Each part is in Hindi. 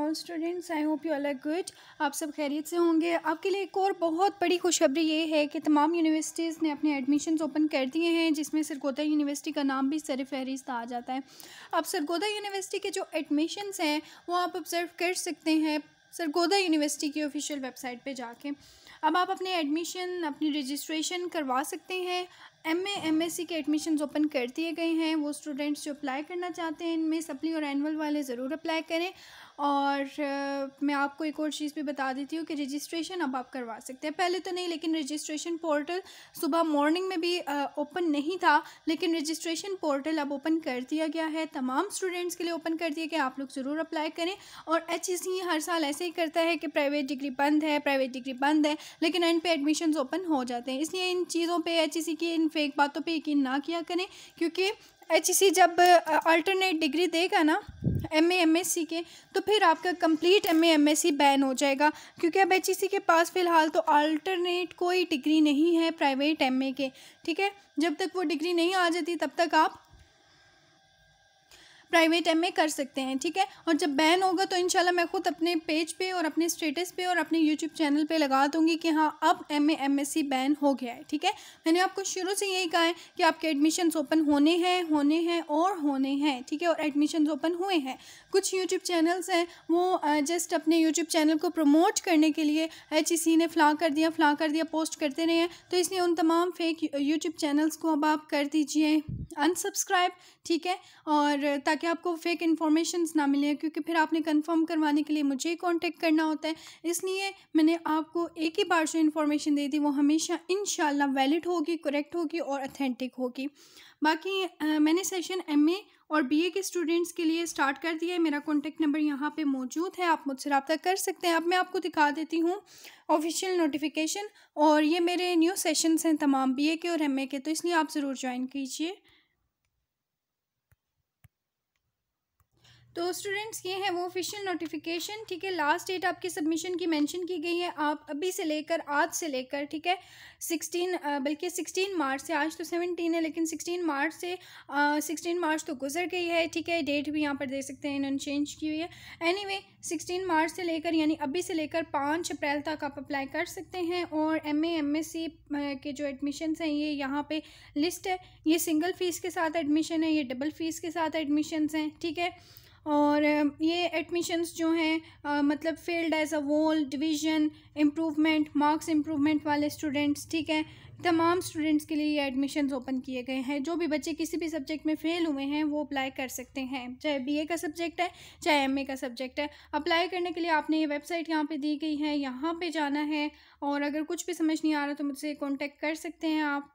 all students I hope you all are good आप सब खैरियत से होंगे आपके लिए एक और बहुत बड़ी खुशखबरी ये है कि तमाम यूनिवर्सिटीज़ ने अपने एडमिशन्स ओपन कर दिए हैं जिसमें सरगोदा यूनिवर्सिटी का नाम भी सर फहरिस्त आ जाता है अब सरगोदा यूनिवर्सिटी के जो एडमिशन्स हैं वो आप ऑब्ज़र्व कर सकते हैं सरगोदा यूनिवर्सिटी की ऑफिशियल वेबसाइट पर जाके अब आप अपने एडमिशन अपनी रजिस्ट्रेशन करवा सकते हैं M A M S C के एडमिशन ओपन कर दिए गए हैं वो स्टूडेंट्स जो अप्लाई करना चाहते हैं इनमें सप्ली और एनअल वाले ज़रूर अप्लाई करें और मैं आपको एक और चीज़ भी बता देती हूँ कि रजिस्ट्रेशन अब आप करवा सकते हैं पहले तो नहीं लेकिन रजिस्ट्रेशन पोर्टल सुबह मॉर्निंग में भी ओपन नहीं था लेकिन रजिस्ट्रेशन पोर्टल अब ओपन कर दिया गया है तमाम स्टूडेंट्स के लिए ओपन कर दिया गया आप लोग ज़रूर अप्लाई करें और एच e हर साल ऐसे ही करता है कि प्राइवेट डिग्री बंद है प्राइवेट डिग्री बंद है लेकिन एंड पे एडमिशन ओपन हो जाते हैं इसलिए इन चीज़ों पर एच e की इन फेक बातों पर यकीन ना किया करें क्योंकि एच e जब अल्टरनेट डिग्री देगा ना एम एम एस सी के तो फिर आपका complete M M S C ban हो जाएगा क्योंकि अब एच ई सी के पास फ़िलहाल तो अल्टरनेट कोई डिग्री नहीं है प्राइवेट एम ए के ठीक है जब तक वो डिग्री नहीं आ जाती तब तक आप प्राइवेट एम कर सकते हैं ठीक है और जब बैन होगा तो इनशाला मैं खुद अपने पेज पे और अपने स्टेटस पे और अपने यूट्यूब चैनल पे लगा दूँगी कि हाँ अब एम ए बैन हो गया है ठीक है मैंने आपको शुरू से यही कहा है कि आपके एडमिशन्स ओपन होने हैं होने हैं और होने हैं ठीक है और एडमिशन्स ओपन हुए हैं कुछ यूट्यूब चैनल्स हैं वो जस्ट अपने यूट्यूब चैनल को प्रमोट करने के लिए एच ने फ्ला कर दिया फ्ला कर दिया पोस्ट करते रहे हैं तो इसलिए उन तमाम फेक यूट्यूब चैनल्स को अब आप कर दीजिए अनसब्सक्राइब ठीक है और ताकि ताकि आपको फेक इन्फॉर्मेशन ना मिले क्योंकि फिर आपने कन्फर्म करवाने के लिए मुझे ही कॉन्टेक्ट करना होता है इसलिए मैंने आपको एक ही बार जो इन्फॉर्मेशन दे दी वो हमेशा इन वैलिड होगी करेक्ट होगी और अथेंटिक होगी बाकी आ, मैंने सेशन एम और ए के स्टूडेंट्स के लिए स्टार्ट कर दिया है मेरा कॉन्टैक्ट नंबर यहाँ पे मौजूद है आप मुझसे रब्ता कर सकते हैं अब मैं आपको दिखा देती हूँ ऑफिशियल नोटिफिकेशन और ये मेरे न्यू सेशंस हैं तमाम बीए के और एमए के तो इसलिए आप ज़रूर ज्वाइन कीजिए तो स्टूडेंट्स ये हैं वो ऑफिशियल नोटिफिकेशन ठीक है लास्ट डेट आपके सबमिशन की मेंशन की गई है आप अभी से लेकर आज से लेकर ठीक है सिक्सटीन बल्कि सिक्सटीन मार्च से आज तो सेवनटीन है लेकिन सिक्सटीन मार्च से सिक्सटीन मार्च तो गुजर गई है ठीक है डेट भी यहाँ पर दे सकते हैं इन्होंने चेंज की हुई है एनी वे सिक्सटीन मार्च से लेकर यानी अभी से लेकर पाँच अप्रैल तक आप अप्लाई कर सकते हैं और एम ए के जो एडमिशन्स हैं ये यहाँ पर लिस्ट है ये सिंगल फ़ीस के साथ एडमिशन है ये डबल फ़ीस के साथ एडमिशन्स हैं ठीक है और ये एडमिशन्स जो हैं मतलब failed as a whole division improvement marks improvement वाले स्टूडेंट्स ठीक है तमाम स्टूडेंट्स के लिए ये एडमिशन्स ओपन किए गए हैं जो भी बच्चे किसी भी सब्जेक्ट में फ़ेल हुए हैं वो अप्लाई कर सकते हैं चाहे बीए का सब्जेक्ट है चाहे एमए का सब्जेक्ट है अप्लाई करने के लिए आपने ये वेबसाइट यहाँ पे दी गई है यहाँ पे जाना है और अगर कुछ भी समझ नहीं आ रहा तो मुझसे कॉन्टेक्ट कर सकते हैं आप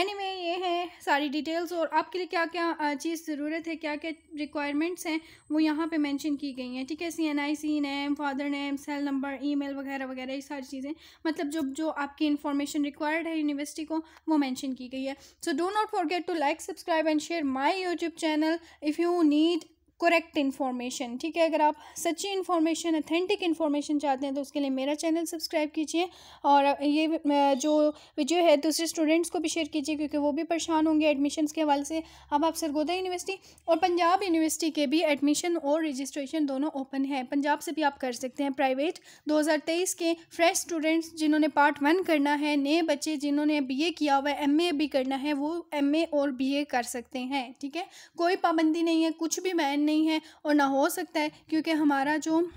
एनीवे anyway, ये है सारी डिटेल्स और आपके लिए क्या क्या चीज़ ज़रूरत है क्या क्या रिक्वायरमेंट्स हैं वो यहाँ पे मेंशन की गई हैं ठीक है C N I C name father name cell number email वगैरह वगैरह ये सारी चीज़ें मतलब जो जो आपकी इन्फॉर्मेशन रिक्वायर्ड है यूनिवर्सिटी को वो मेंशन की गई है so do not forget to like subscribe and share my YouTube channel if you need correct information ठीक है अगर आप सच्ची इन्फॉर्मेशन अथेंटिक इन्फॉर्मेशन चाहते हैं तो उसके लिए मेरा चैनल सब्सक्राइब कीजिए और ये जो वीडियो है दूसरे स्टूडेंट्स को भी शेयर कीजिए क्योंकि वो भी परेशान होंगे एडमिशन के हवाले से अब आप सरगोदा यूनिवर्सिटी और पंजाब यूनिवर्सिटी के भी एडमिशन और रजिस्ट्रेशन दोनों ओपन है पंजाब से भी आप कर सकते हैं प्राइवेट दो के फ्रेश स्टूडेंट्स जिन्होंने पार्ट वन करना है नए बच्चे जिन्होंने बी किया हुआ है एम भी करना है वो एम और बी कर सकते हैं ठीक है कोई पाबंदी नहीं है कुछ भी मैंने नहीं है और ना हो सकता है क्योंकि हमारा जो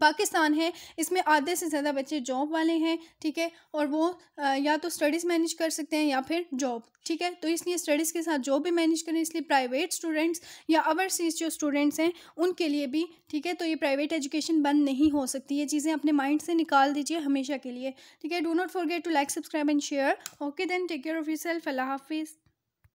पाकिस्तान है इसमें आधे से ज़्यादा बच्चे जॉब वाले हैं ठीक है और वो आ, या तो स्टडीज़ मैनेज कर सकते हैं या फिर जॉब ठीक है तो इसलिए स्टडीज़ के साथ जॉब भी मैनेज करें इसलिए प्राइवेट स्टूडेंट्स या अवरसीज़ जो स्टूडेंट्स हैं उनके लिए भी ठीक है तो ये प्राइवेट एजुकेशन बंद नहीं हो सकती ये चीज़ें अपने माइंड से निकाल दीजिए हमेशा के लिए ठीक है do not forget to like subscribe and share okay then take care of you self अल्लाह हाफिज़